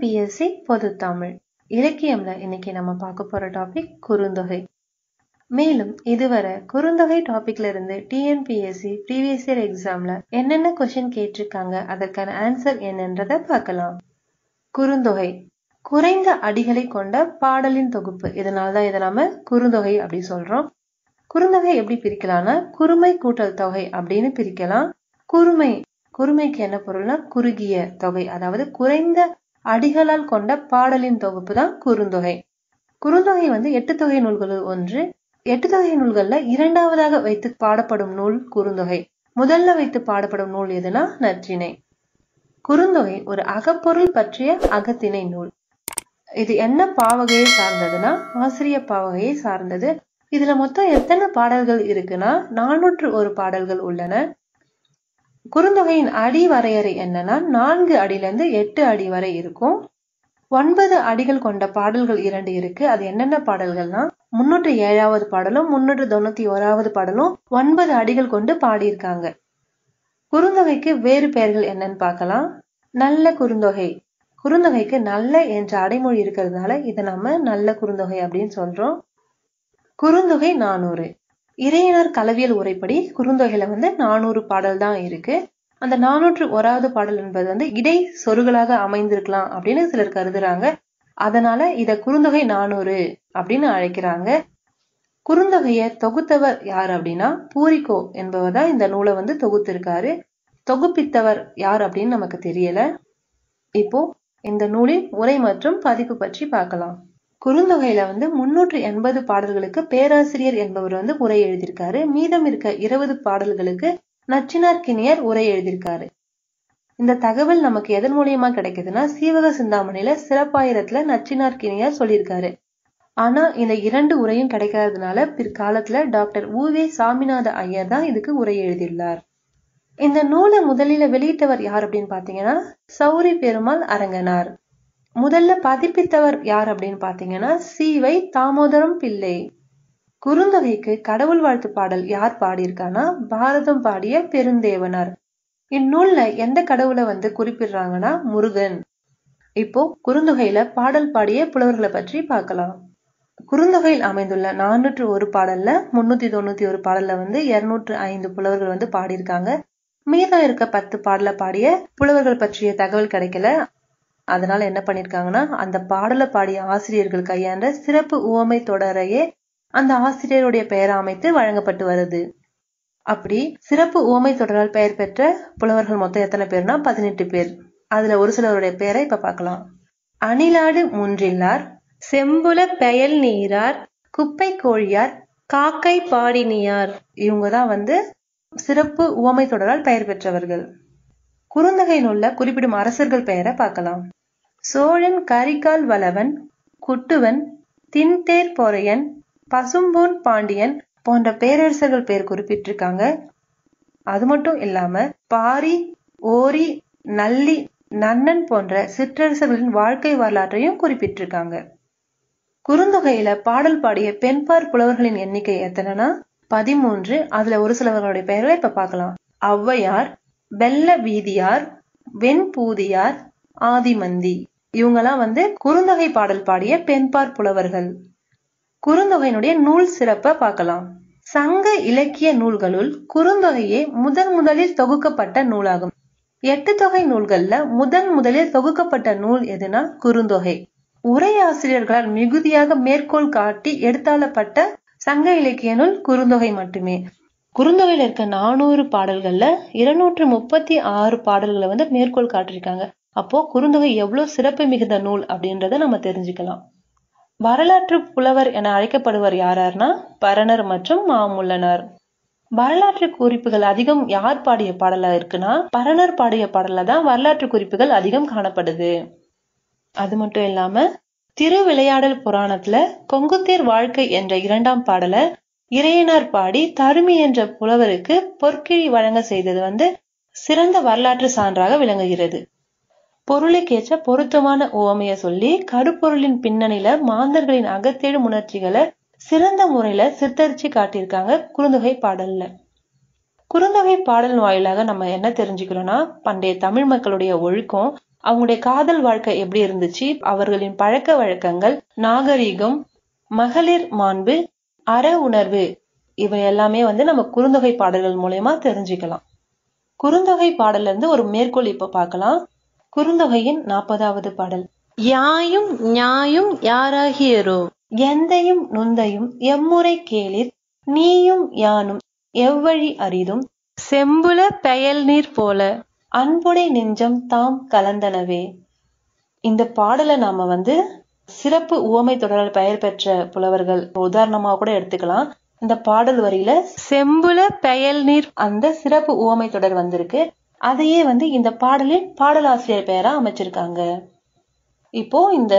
BSc பொது தமிழ் இலக்கியம்ல இன்னைக்கு நம்ம பார்க்க போற டாபிக் குறுந்தொகை மேலும் இதுவரை குறுந்தொகை டாபிக்ல இருந்து டிஎன்பிஎஸ்சி ப்ரீவியஸ் இயர் எக்ஸாம்ல என்னென்ன கொஸ்டின் கேட்டிருக்காங்க அதற்கான ஆன்சர் என்னன்றத பார்க்கலாம் குறுந்தொகை குறைந்த அடிகளை கொண்ட பாடலின் தொகுப்பு இதனால்தான் இதை நாம குறுந்தொகை அப்படி சொல்றோம் குறுந்தொகை எப்படி பிரிக்கலாம்னா குறுமை கூட்டல் தொகை அப்படின்னு பிரிக்கலாம் குறுமை குறுமைக்கு என்ன பொருள்னா குறுகிய தொகை அதாவது குறைந்த அடிகளால் கொண்ட பாடலின் தொகுப்பு தான் குறுந்தொகை குறுந்தொகை வந்து எட்டு தொகை நூல்களில் ஒன்று எட்டு தொகை நூல்கள்ல இரண்டாவதாக வைத்து பாடப்படும் நூல் குறுந்தொகை முதல்ல வைத்து பாடப்படும் நூல் எதுனா நற்றினை குறுந்தொகை ஒரு அகப்பொருள் பற்றிய அகத்திணை நூல் இது என்ன பாவகையை சார்ந்ததுன்னா ஆசிரிய பாவகையை சார்ந்தது இதுல மொத்தம் எத்தனை பாடல்கள் இருக்குன்னா நானூற்று ஒரு பாடல்கள் உள்ளன குறுந்தொகையின் அடி வரையறை என்னன்னா நான்கு இருந்து எட்டு அடி வரை இருக்கும் ஒன்பது அடிகள் கொண்ட பாடல்கள் இரண்டு இருக்கு அது என்னென்ன பாடல்கள்னா முன்னூற்றி ஏழாவது பாடலும் முன்னூற்று தொண்ணூத்தி ஓராவது பாடலும் ஒன்பது அடிகள் கொண்டு பாடியிருக்காங்க குறுந்தொகைக்கு வேறு பெயர்கள் என்னன்னு பார்க்கலாம் நல்ல குறுந்தொகை குறுந்தொகைக்கு நல்ல என்ற அடைமொழி இருக்கிறதுனால இதை நம்ம நல்ல குறுந்தொகை அப்படின்னு சொல்றோம் குறுந்தொகை நானூறு இறையினர் கலவியல் உரைப்படி குறுந்தொகையில வந்து நானூறு பாடல் தான் இருக்கு அந்த நானூற்று ஒராவது பாடல் என்பது வந்து இடை சொருகலாக அமைந்திருக்கலாம் அப்படின்னு சிலர் கருதுறாங்க அதனால இத குறுந்தொகை நானூறு அப்படின்னு அழைக்கிறாங்க குறுந்தொகைய தொகுத்தவர் யார் அப்படின்னா பூரிக்கோ என்பவர் தான் இந்த நூலை வந்து தொகுத்திருக்காரு தொகுப்பித்தவர் யார் அப்படின்னு நமக்கு தெரியல இப்போ இந்த நூலின் உரை மற்றும் பதிப்பு பற்றி பார்க்கலாம் குறுந்தொகையில வந்து முன்னூற்று எண்பது பாடல்களுக்கு பேராசிரியர் என்பவர் வந்து உரை எழுதியிருக்காரு மீதம் இருக்க இருபது பாடல்களுக்கு கிணியர் உரை எழுதியிருக்காரு இந்த தகவல் நமக்கு எதன் மூலியமா கிடைக்குதுன்னா சீவக சிந்தாமணியில சிறப்பாயிரத்துல கிணியர் சொல்லியிருக்காரு ஆனா இந்த இரண்டு உரையும் கிடைக்காததுனால பிற்காலத்துல டாக்டர் ஊவே சாமிநாத ஐயர் தான் இதுக்கு உரை எழுதியுள்ளார் இந்த நூலை முதலில வெளியிட்டவர் யார் அப்படின்னு பாத்தீங்கன்னா சௌரி பெருமாள் அரங்கனார் முதல்ல பதிப்பித்தவர் யார் அப்படின்னு பாத்தீங்கன்னா சீவை தாமோதரம் பிள்ளை குறுந்தொகைக்கு கடவுள் வாழ்த்து பாடல் யார் பாடியிருக்கானா பாரதம் பாடிய பெருந்தேவனார் இந்நூல்ல எந்த கடவுளை வந்து குறிப்பிடுறாங்கன்னா முருகன் இப்போ குறுந்தொகையில பாடல் பாடிய புலவர்களை பற்றி பார்க்கலாம் குறுந்தொகையில் அமைந்துள்ள நானூற்று ஒரு பாடல்ல முன்னூத்தி தொண்ணூத்தி ஒரு பாடல்ல வந்து இருநூற்று ஐந்து புலவர்கள் வந்து பாடியிருக்காங்க மீதம் இருக்க பத்து பாடல பாடிய புலவர்கள் பற்றிய தகவல் கிடைக்கல அதனால என்ன பண்ணிருக்காங்கன்னா அந்த பாடலை பாடிய ஆசிரியர்கள் கையாண்ட சிறப்பு உவமை தொடரையே அந்த ஆசிரியருடைய பெயர் அமைத்து வழங்கப்பட்டு வருது அப்படி சிறப்பு உவமை தொடரால் பெயர் பெற்ற புலவர்கள் மொத்தம் எத்தனை பேர்னா பதினெட்டு பேர் அதுல ஒரு சிலருடைய பெயரை இப்ப பார்க்கலாம் அணிலாடு முன்றில்லார் செம்புல பெயல் நீரார் குப்பை கோழியார் காக்கை பாடினியார் இவங்கதான் வந்து சிறப்பு உவமை தொடரால் பெயர் பெற்றவர்கள் குறுந்தகை நூல்ல குறிப்பிடும் அரசர்கள் பெயரை பார்க்கலாம் சோழன் கரிகால் வளவன் குட்டுவன் தின்தேர் பொறையன் பசும்பூன் பாண்டியன் போன்ற பேரரசர்கள் பெயர் குறிப்பிட்டிருக்காங்க அது மட்டும் இல்லாம பாரி ஓரி நல்லி நன்னன் போன்ற சிற்றரசர்களின் வாழ்க்கை வரலாற்றையும் குறிப்பிட்டிருக்காங்க குறுந்தொகையில பாடல் பாடிய பெண்பார் புலவர்களின் எண்ணிக்கை எத்தனைனா பதிமூன்று அதுல ஒரு சிலவர்களுடைய பெயர்களை இப்ப பார்க்கலாம் ஔவையார் வெள்ள வீதியார் வெண்பூதியார் ஆதிமந்தி இவங்கெல்லாம் வந்து குறுந்தொகை பாடல் பாடிய பெண்பார் புலவர்கள் குறுந்தொகையினுடைய நூல் சிறப்பை பார்க்கலாம் சங்க இலக்கிய நூல்களுள் குறுந்தொகையே முதன் முதலில் தொகுக்கப்பட்ட நூலாகும் எட்டு தொகை நூல்கள்ல முதன் முதலில் தொகுக்கப்பட்ட நூல் எதுனா குறுந்தொகை உரையாசிரியர்களால் மிகுதியாக மேற்கோள் காட்டி எடுத்தாளப்பட்ட சங்க இலக்கிய நூல் குறுந்தொகை மட்டுமே குறுந்தொகையில் இருக்க நானூறு பாடல்கள்ல இருநூற்று முப்பத்தி ஆறு பாடல்களை வந்து மேற்கோள் காட்டியிருக்காங்க அப்போ குறுந்தொகை எவ்வளவு சிறப்பு மிகுந்த நூல் அப்படின்றத நம்ம தெரிஞ்சுக்கலாம் வரலாற்று புலவர் என அழைக்கப்படுவர் யாரார்னா பரணர் மற்றும் மாமுள்ளனர் வரலாற்று குறிப்புகள் அதிகம் யார் பாடிய பாடலா இருக்குன்னா பரணர் பாடிய பாடல தான் வரலாற்று குறிப்புகள் அதிகம் காணப்படுது அது மட்டும் இல்லாம திருவிளையாடல் புராணத்துல கொங்குத்தேர் வாழ்க்கை என்ற இரண்டாம் பாடலை இறையனார் பாடி தருமி என்ற புலவருக்கு பொற்கிழி வழங்க செய்தது வந்து சிறந்த வரலாற்று சான்றாக விளங்குகிறது பொருளுக்கேற்ற பொருத்தமான ஓமைய சொல்லி கடுப்பொருளின் பின்னணியில மாந்தர்களின் அகத்தேடு உணர்ச்சிகளை சிறந்த முறையில சித்தரிச்சு காட்டியிருக்காங்க குறுந்தொகை பாடல்ல குறுந்தொகை பாடல் வாயிலாக நம்ம என்ன தெரிஞ்சுக்கிறோம்னா பண்டைய தமிழ் மக்களுடைய ஒழுக்கம் அவங்களுடைய காதல் வாழ்க்கை எப்படி இருந்துச்சு அவர்களின் பழக்க வழக்கங்கள் நாகரீகம் மகளிர் மாண்பு அற உணர்வு இவை எல்லாமே வந்து நம்ம குறுந்தொகை பாடல்கள் மூலயமா தெரிஞ்சுக்கலாம் குறுந்தொகை பாடல்ல இருந்து ஒரு மேற்கோள் இப்ப பார்க்கலாம் குறுந்தொகையின் நாற்பதாவது பாடல் யாயும் ஞாயும் யாராகியரோ எந்தையும் நுந்தையும் எம்முறை கேளிர் நீயும் யானும் எவ்வழி அரிதும் செம்புல பெயல் நீர் போல அன்புடை நெஞ்சம் தாம் கலந்தனவே இந்த பாடலை நாம வந்து சிறப்பு உவமை தொடரால் பெயர் பெற்ற புலவர்கள் உதாரணமா கூட எடுத்துக்கலாம் இந்த பாடல் வரியில செம்புல பெயல் நீர் அந்த சிறப்பு உவமை தொடர் வந்திருக்கு அதையே வந்து இந்த பாடலில் பாடலாசிரியர் பெயரா அமைச்சிருக்காங்க இப்போ இந்த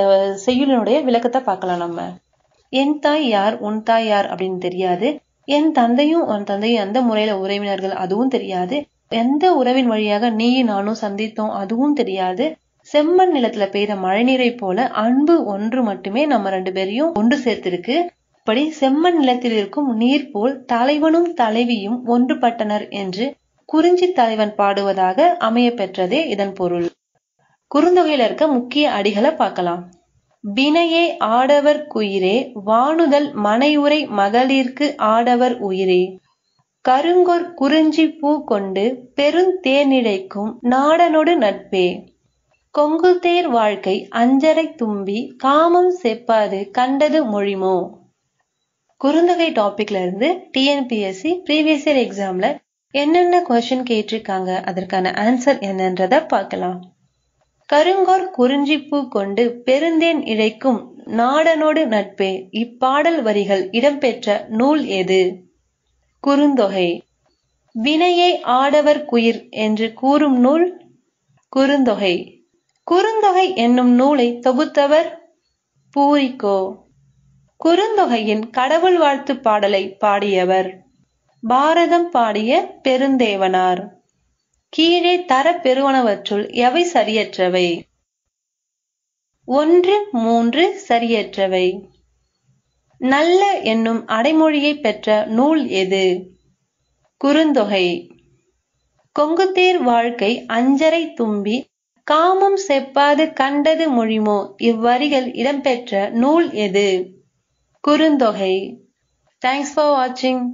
செய்யுளினுடைய விளக்கத்தை பார்க்கலாம் நம்ம என் தாய் யார் உன் தாய் யார் அப்படின்னு தெரியாது என் தந்தையும் உன் தந்தையும் எந்த முறையில உறவினர்கள் அதுவும் தெரியாது எந்த உறவின் வழியாக நீயும் நானும் சந்தித்தோம் அதுவும் தெரியாது செம்மண் நிலத்துல பெய்த மழைநீரை போல அன்பு ஒன்று மட்டுமே நம்ம ரெண்டு பேரையும் ஒன்று சேர்த்திருக்கு அப்படி செம்மண் நிலத்தில் இருக்கும் நீர் போல் தலைவனும் தலைவியும் ஒன்றுபட்டனர் என்று குறிஞ்சி தலைவன் பாடுவதாக அமைய பெற்றதே இதன் பொருள் குறுந்தொகையில இருக்க முக்கிய அடிகளை பார்க்கலாம் வினையே ஆடவர் குயிரே வானுதல் மனையுரை மகளிர்க்கு ஆடவர் உயிரே கருங்கொர் குறிஞ்சி பூ கொண்டு பெருந்தேனிடைக்கும் நாடனொடு நட்பே கொங்குதேர் வாழ்க்கை அஞ்சரை தும்பி காமம் செப்பாது கண்டது மொழிமோ குறுந்தொகை டாபிக்ல இருந்து டிஎன்பிஎஸ்சி ப்ரீவியஸ் இயர் எக்ஸாம்ல என்னென்ன கொஸ்டின் கேட்டிருக்காங்க அதற்கான ஆன்சர் என்னன்றத பார்க்கலாம் கருங்கோர் குறிஞ்சிப்பூ கொண்டு பெருந்தேன் இழைக்கும் நாடனோடு நட்பே இப்பாடல் வரிகள் இடம்பெற்ற நூல் எது குறுந்தொகை வினையை ஆடவர் குயிர் என்று கூறும் நூல் குறுந்தொகை குறுந்தொகை என்னும் நூலை தொகுத்தவர் பூரிக்கோ குறுந்தொகையின் கடவுள் வாழ்த்து பாடலை பாடியவர் பாரதம் பாடிய பெருந்தேவனார் கீழே தர பெருவனவற்றுள் எவை சரியற்றவை ஒன்று மூன்று சரியற்றவை நல்ல என்னும் அடைமொழியை பெற்ற நூல் எது குறுந்தொகை கொங்குத்தேர் வாழ்க்கை அஞ்சரை தும்பி காமம் செப்பாது கண்டது மொழிமோ இவ்வரிகள் இடம்பெற்ற நூல் எது குறுந்தொகை தேங்க்ஸ் ஃபார் வாட்சிங்